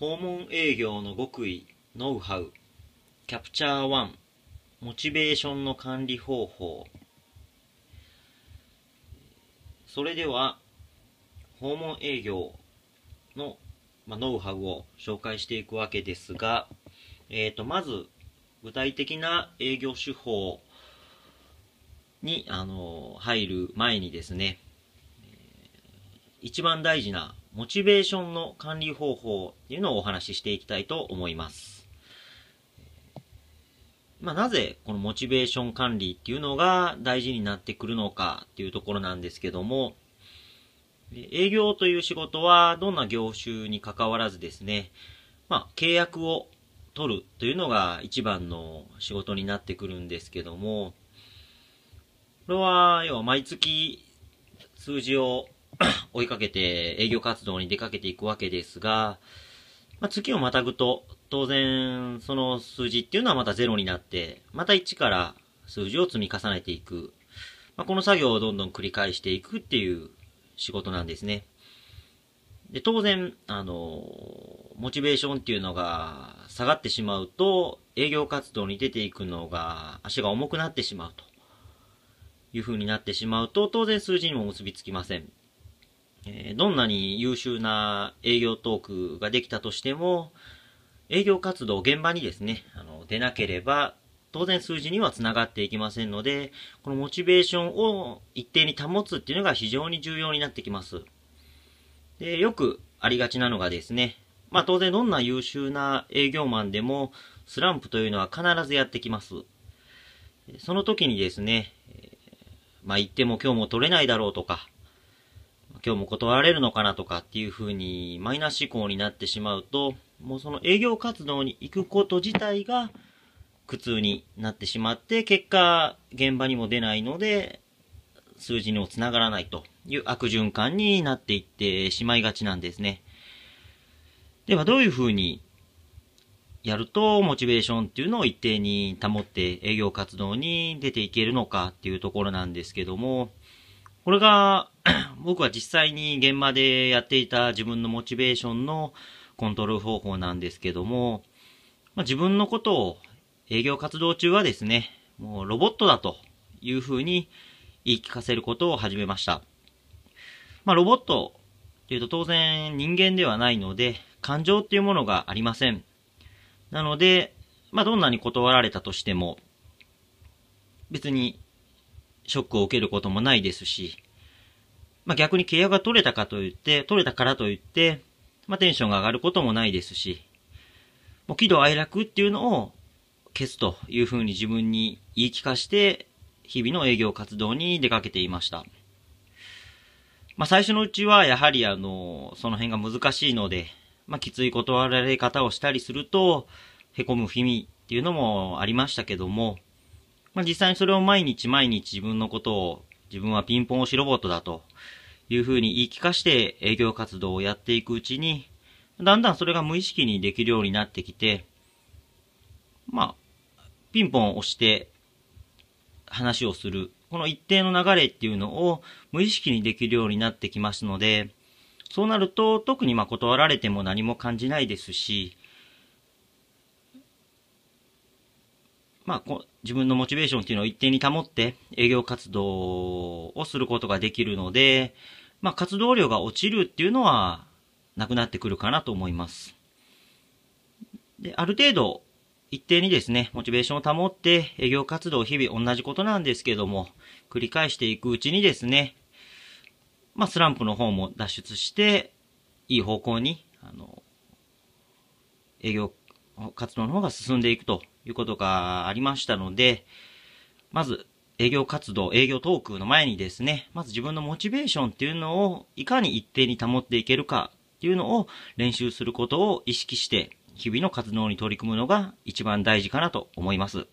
訪問営業の極意、ノウハウ、キャプチャー1、モチベーションの管理方法。それでは、訪問営業の、まあ、ノウハウを紹介していくわけですが、えっ、ー、と、まず、具体的な営業手法に、あの、入る前にですね、一番大事なモチベーションの管理方法というのをお話ししていきたいと思います。まあ、なぜこのモチベーション管理っていうのが大事になってくるのかっていうところなんですけども、営業という仕事はどんな業種に関わらずですね、まあ、契約を取るというのが一番の仕事になってくるんですけども、これは、要は毎月数字を 追いかけて営業活動に出かけていくわけですが、まあ、月をまたぐと、当然、その数字っていうのはまたゼロになって、また1から数字を積み重ねていく。まあ、この作業をどんどん繰り返していくっていう仕事なんですね。で、当然、あの、モチベーションっていうのが下がってしまうと、営業活動に出ていくのが足が重くなってしまうと。いう風になってしまうと、当然数字にも結びつきません。えどんなに優秀な営業トークができたとしても、営業活動、現場にですね、あの出なければ、当然数字にはつながっていきませんので、このモチベーションを一定に保つっていうのが非常に重要になってきます。で、よくありがちなのがですね、まあ当然どんな優秀な営業マンでも、スランプというのは必ずやってきます。その時にですね、まあ言っても今日も取れないだろうとか、今日も断られるのかなとかっていうふうにマイナス思考になってしまうと、もうその営業活動に行くこと自体が苦痛になってしまって、結果現場にも出ないので、数字にもつながらないという悪循環になっていってしまいがちなんですね。ではどういうふうにやるとモチベーションっていうのを一定に保って営業活動に出ていけるのかっていうところなんですけども、これが 僕は実際に現場でやっていた自分のモチベーションのコントロール方法なんですけども、まあ、自分のことを営業活動中はですね、もうロボットだというふうに言い聞かせることを始めました。まあ、ロボットというと当然人間ではないので、感情っていうものがありません。なので、まあ、どんなに断られたとしても、別にショックを受けることもないですし、まあ、逆に契約が取れたかといって、取れたからといって、まあ、テンションが上がることもないですし、もう喜怒哀楽っていうのを消すというふうに自分に言い聞かして、日々の営業活動に出かけていました。まあ、最初のうちはやはりあの、その辺が難しいので、まあ、きつい断られ方をしたりすると、凹む日々っていうのもありましたけども、まあ、実際にそれを毎日毎日自分のことを、自分はピンポン押しロボットだというふうに言い聞かして営業活動をやっていくうちに、だんだんそれが無意識にできるようになってきて、まあ、ピンポン押して話をする。この一定の流れっていうのを無意識にできるようになってきますので、そうなると特にまあ断られても何も感じないですし、まあ、自分のモチベーションっていうのを一定に保って営業活動をすることができるので、まあ、活動量が落ちるっていうのはなくなってくるかなと思います。で、ある程度、一定にですね、モチベーションを保って営業活動を日々同じことなんですけども、繰り返していくうちにですね、まあ、スランプの方も脱出して、いい方向に、あの、営業活動の方が進んでいくということがありましたので、まず、営業活動、営業トークの前にですね、まず自分のモチベーションっていうのをいかに一定に保っていけるかっていうのを練習することを意識して、日々の活動に取り組むのが一番大事かなと思います。